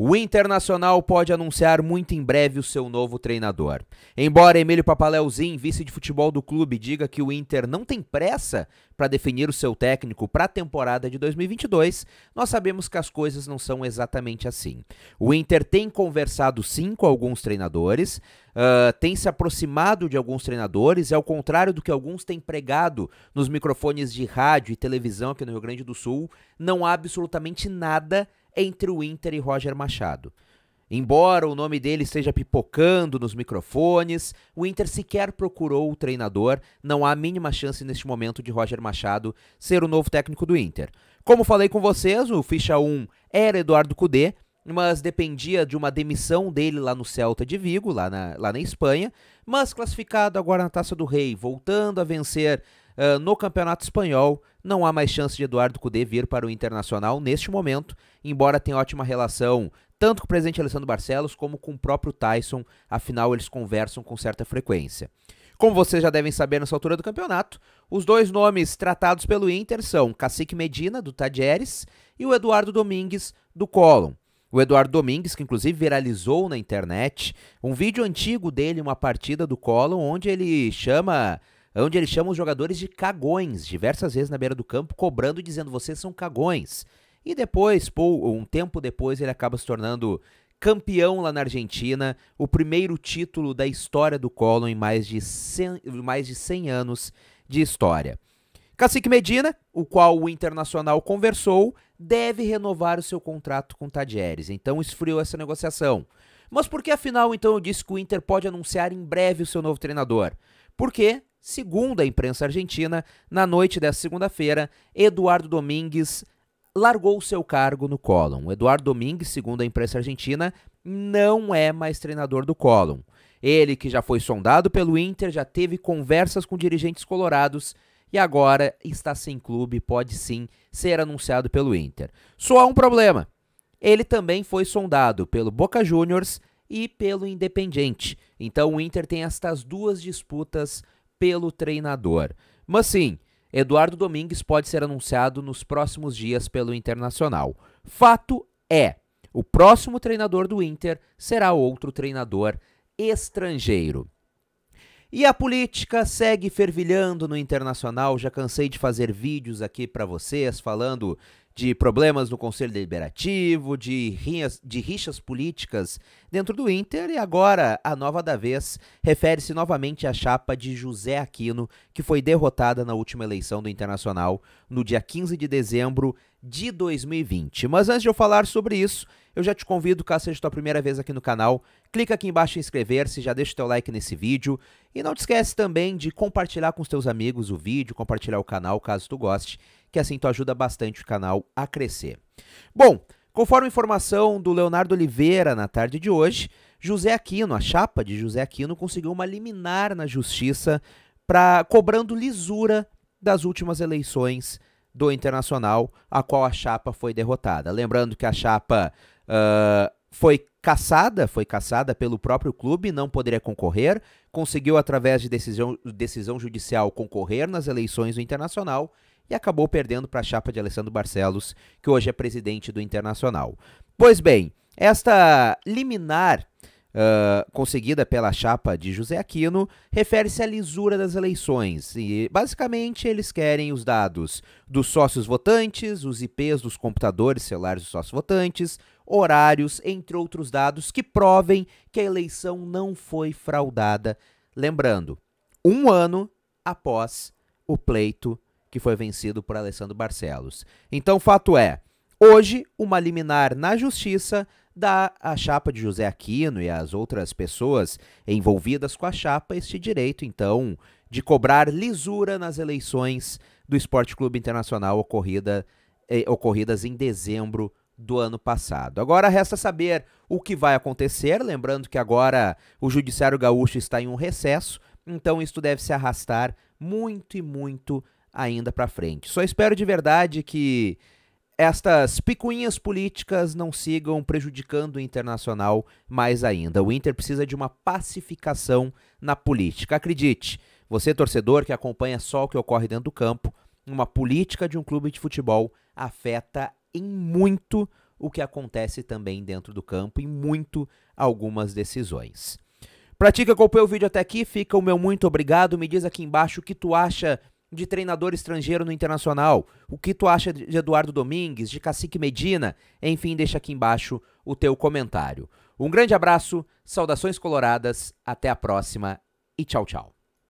O Internacional pode anunciar muito em breve o seu novo treinador. Embora Emílio Papaleuzinho, vice de futebol do clube, diga que o Inter não tem pressa para definir o seu técnico para a temporada de 2022, nós sabemos que as coisas não são exatamente assim. O Inter tem conversado sim com alguns treinadores, uh, tem se aproximado de alguns treinadores, é ao contrário do que alguns têm pregado nos microfones de rádio e televisão aqui no Rio Grande do Sul, não há absolutamente nada entre o Inter e Roger Machado. Embora o nome dele esteja pipocando nos microfones, o Inter sequer procurou o treinador, não há a mínima chance neste momento de Roger Machado ser o novo técnico do Inter. Como falei com vocês, o ficha 1 era Eduardo Cudê, mas dependia de uma demissão dele lá no Celta de Vigo, lá na, lá na Espanha, mas classificado agora na Taça do Rei, voltando a vencer uh, no Campeonato Espanhol, não há mais chance de Eduardo Cudê vir para o Internacional neste momento, embora tenha ótima relação tanto com o presidente Alessandro Barcelos como com o próprio Tyson, afinal eles conversam com certa frequência. Como vocês já devem saber nessa altura do campeonato, os dois nomes tratados pelo Inter são Cacique Medina, do Tadieres, e o Eduardo Domingues, do Colom. O Eduardo Domingues, que inclusive viralizou na internet, um vídeo antigo dele, uma partida do Colom, onde ele chama é onde ele chama os jogadores de cagões diversas vezes na beira do campo, cobrando e dizendo: vocês são cagões. E depois, um tempo depois, ele acaba se tornando campeão lá na Argentina, o primeiro título da história do Colo em mais de 100, mais de 100 anos de história. Cacique Medina, o qual o Internacional conversou, deve renovar o seu contrato com Tadieres, então esfriou essa negociação. Mas por que afinal então eu disse que o Inter pode anunciar em breve o seu novo treinador? Porque Segundo a imprensa argentina, na noite desta segunda-feira, Eduardo Domingues largou seu cargo no Colón. Eduardo Domingues, segundo a imprensa argentina, não é mais treinador do Colón. Ele que já foi sondado pelo Inter, já teve conversas com dirigentes colorados e agora está sem clube, pode sim ser anunciado pelo Inter. Só há um problema. Ele também foi sondado pelo Boca Juniors e pelo Independiente. Então o Inter tem estas duas disputas pelo treinador. Mas sim, Eduardo Domingues pode ser anunciado nos próximos dias pelo Internacional. Fato é, o próximo treinador do Inter será outro treinador estrangeiro. E a política segue fervilhando no internacional. Já cansei de fazer vídeos aqui para vocês falando de problemas no Conselho Deliberativo, de, rinhas, de rixas políticas dentro do Inter, e agora a nova da vez refere-se novamente à chapa de José Aquino, que foi derrotada na última eleição do Internacional no dia 15 de dezembro de 2020. Mas antes de eu falar sobre isso, eu já te convido, caso seja tua primeira vez aqui no canal, clica aqui embaixo em inscrever-se, já deixa o teu like nesse vídeo e não te esquece também de compartilhar com os teus amigos o vídeo, compartilhar o canal caso tu goste, que assim tu ajuda bastante o canal a crescer. Bom, conforme informação do Leonardo Oliveira na tarde de hoje, José Aquino, a chapa de José Aquino conseguiu uma liminar na justiça para cobrando lisura das últimas eleições do Internacional, a qual a chapa foi derrotada. Lembrando que a chapa uh, foi caçada, foi caçada pelo próprio clube, não poderia concorrer, conseguiu através de decisão, decisão judicial concorrer nas eleições do Internacional e acabou perdendo para a chapa de Alessandro Barcelos, que hoje é presidente do Internacional. Pois bem, esta liminar uh, conseguida pela chapa de José Aquino, refere-se à lisura das eleições. E, basicamente, eles querem os dados dos sócios votantes, os IPs dos computadores celulares dos sócios votantes, horários, entre outros dados que provem que a eleição não foi fraudada. Lembrando, um ano após o pleito que foi vencido por Alessandro Barcelos. Então, fato é, Hoje, uma liminar na justiça dá à chapa de José Aquino e às outras pessoas envolvidas com a chapa este direito, então, de cobrar lisura nas eleições do Esporte Clube Internacional ocorrida, eh, ocorridas em dezembro do ano passado. Agora resta saber o que vai acontecer, lembrando que agora o Judiciário Gaúcho está em um recesso, então isto deve se arrastar muito e muito ainda para frente. Só espero de verdade que estas picuinhas políticas não sigam prejudicando o internacional mais ainda. O Inter precisa de uma pacificação na política. Acredite, você, torcedor que acompanha só o que ocorre dentro do campo, uma política de um clube de futebol afeta em muito o que acontece também dentro do campo e muito algumas decisões. Pratica, acompanha o vídeo até aqui, fica o meu muito obrigado. Me diz aqui embaixo o que tu acha de treinador estrangeiro no Internacional? O que tu acha de Eduardo Domingues, de Cacique Medina? Enfim, deixa aqui embaixo o teu comentário. Um grande abraço, saudações coloradas, até a próxima e tchau, tchau.